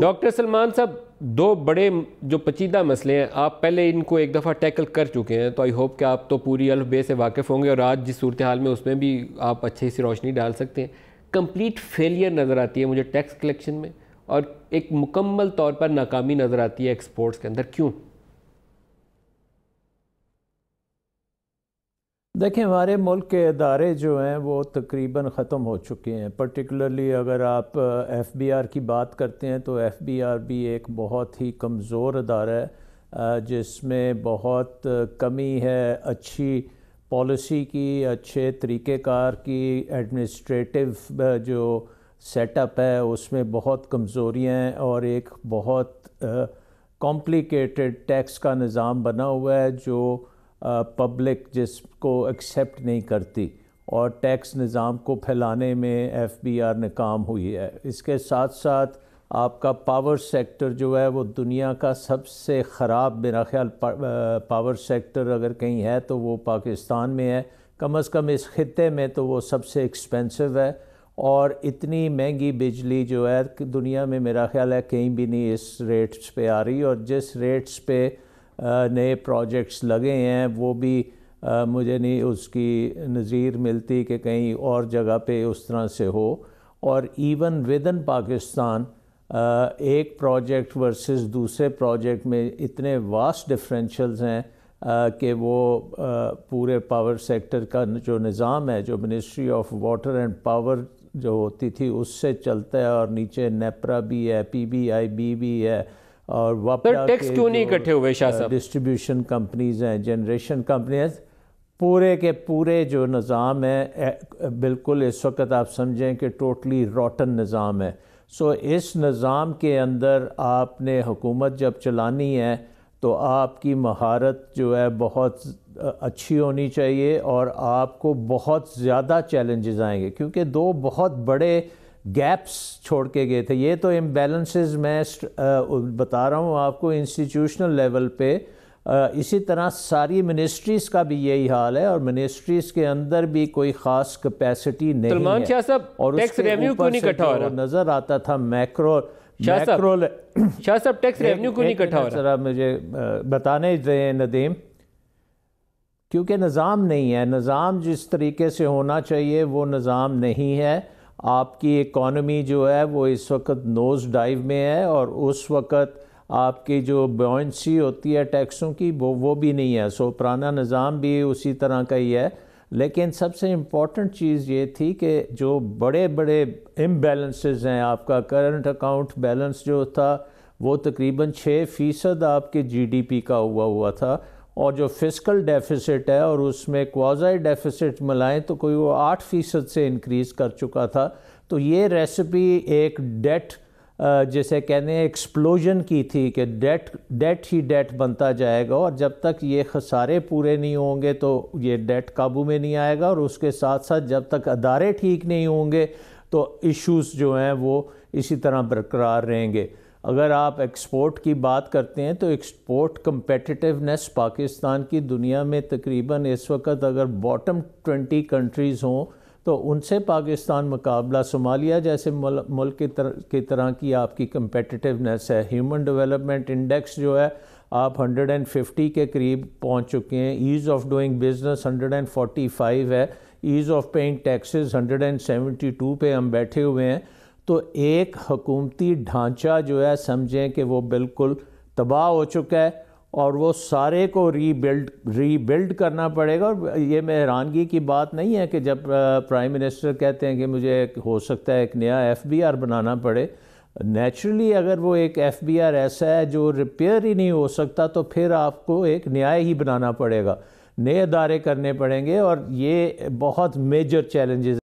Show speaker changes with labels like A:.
A: doctor Salman صاحب دو بڑے جو پچیدہ مسئلے ہیں آپ پہلے ان کو ایک دفعہ ٹیکل کر چکے ہیں تو آئی ہوپ کہ آپ تو پوری الفبے سے واقف ہوں گے اور آج جس صورتحال میں اس میں بھی آپ اچھے سی روشنی ڈال سکتے ہیں کمپلیٹ فیلئر نظر آتی ہے مجھے ٹیکس کلیکشن میں اور ایک مکمل طور پر ناکامی نظر آتی ہے ایکسپورٹس کے اندر کیوں
B: دیکھیں ہمارے ملک کے ادارے جو ہیں وہ تقریباً ختم ہو چکے ہیں پرٹیکولرلی اگر آپ ایف بی آر کی بات کرتے ہیں تو ایف بی آر بھی ایک بہت ہی کمزور ادارہ ہے جس میں بہت کمی ہے اچھی پالیسی کی اچھے طریقہ کار کی ایڈمنسٹریٹو جو سیٹ اپ ہے اس میں بہت کمزوریاں ہیں اور ایک بہت کمپلیکیٹڈ ٹیکس کا نظام بنا ہوا ہے جو پبلک جس کو ایکسیپٹ نہیں کرتی اور ٹیکس نظام کو پھیلانے میں ایف بی آر ناکام ہوئی ہے اس کے ساتھ ساتھ آپ کا پاور سیکٹر جو ہے وہ دنیا کا سب سے خراب میرا خیال پاور سیکٹر اگر کہیں ہے تو وہ پاکستان میں ہے کم از کم اس خطے میں تو وہ سب سے ایکسپینسو ہے اور اتنی مہنگی بجلی جو ہے دنیا میں میرا خیال ہے کہیں بھی نہیں اس ریٹس پہ آ رہی اور جس ریٹس پہ نئے پروجیکٹس لگے ہیں وہ بھی مجھے نہیں اس کی نظیر ملتی کہ کہیں اور جگہ پہ اس طرح سے ہو اور ایون ودن پاکستان ایک پروجیکٹ ورسز دوسرے پروجیکٹ میں اتنے واسٹ ڈفرینشلز ہیں کہ وہ پورے پاور سیکٹر کا جو نظام ہے جو ministry of water and power جو ہوتی تھی اس سے چلتا ہے اور نیچے نیپرا بھی ہے پی بی آئی بی بھی ہے اور واپس ٹیکس کیوں نہیں اکٹھے ہوئے شاہ صاحب ڈسٹریبیوشن کمپنیز ہیں جنریشن کمپنیز پورے کے پورے جو نظام ہے بالکل اس وقت آپ سمجھیں کہ ٹوٹلی روٹن نظام ہے سو اس نظام کے اندر آپ نے حکومت جب چلانی ہے تو آپ کی مہارت جو ہے بہت اچھی ہونی چاہیے اور آپ کو بہت زیادہ چیلنجز آئیں گے کیونکہ دو بہت بڑے گیپس چھوڑ کے گئے تھے یہ تو امبیلنسز میں بتا رہا ہوں آپ کو انسٹیٹیوشنل لیول پہ اسی طرح ساری منسٹریز کا بھی یہی حال ہے اور منسٹریز کے اندر بھی کوئی خاص کیپیسٹی نہیں صاحب ٹیکس ریونیو نہیں کٹھا ہو رہا نظر آتا تھا میکرو شاہ صاحب ٹیکس ریونیو کو نہیں کٹھا ہو رہا مجھے بتانے دیں ندیم کیونکہ نظام نہیں ہے نظام جس طریقے سے ہونا چاہیے وہ نظام نہیں ہے آپ کی اکانومی جو ہے وہ اس وقت نوز ڈائیو میں ہے اور اس وقت آپ کی جو بیونسی ہوتی ہے ٹیکسوں کی وہ وہ بھی نہیں ہے سو پرانا نظام بھی اسی طرح کا ہی ہے لیکن سب سے امپورٹنٹ چیز یہ تھی کہ جو بڑے بڑے امبیلنسز بیلنسز ہیں آپ کا کرنٹ اکاؤنٹ بیلنس جو تھا وہ تقریباً چھ فیصد آپ کے جی ڈی پی کا ہوا ہوا تھا اور جو فزیکل ڈیفیسٹ ہے اور اس میں کوازائی ڈیفیسٹ ملائیں تو کوئی وہ آٹھ فیصد سے انکریز کر چکا تھا تو یہ ریسپی ایک ڈیٹ جیسے کہنے ایکسپلوژن کی تھی کہ ڈیٹ ڈیٹ ہی ڈیٹ بنتا جائے گا اور جب تک یہ خسارے پورے نہیں ہوں گے تو یہ ڈیٹ قابو میں نہیں آئے گا اور اس کے ساتھ ساتھ جب تک ادارے ٹھیک نہیں ہوں گے تو ایشوز جو ہیں وہ اسی طرح برقرار رہیں گے اگر آپ ایکسپورٹ کی بات کرتے ہیں تو ایکسپورٹ کمپیٹیونیس پاکستان کی دنیا میں تقریباً اس وقت اگر باٹم ٹوینٹی کنٹریز ہوں تو ان سے پاکستان مقابلہ صومالیہ جیسے ملک کے طرح کی آپ کی کمپیٹیونیس ہے ہیومن ڈیولپمنٹ انڈیکس جو ہے آپ ہنڈریڈ اینڈ ففٹی کے قریب پہنچ چکے ہیں ease of doing business hundred and forty five ہے ease of paying taxes hundred and seventy two پہ ہم بیٹھے ہوئے ہیں تو ایک حکومتی ڈھانچہ جو ہے سمجھیں کہ وہ بالکل تباہ ہو چکا ہے اور وہ سارے کو ری بلڈ ری بلڈ کرنا پڑے گا اور یہ مہرانگی کی بات نہیں ہے کہ جب پرائم منسٹر کہتے ہیں کہ مجھے ہو سکتا ہے ایک نیا ایف بی آر بنانا پڑے نیچرلی اگر وہ ایک ایف بی آر ایسا ہے جو ریپیئر ہی نہیں ہو سکتا تو پھر آپ کو ایک نیا ہی بنانا پڑے گا نئے ادارے کرنے پڑیں گے اور یہ بہت میجر چیلنجز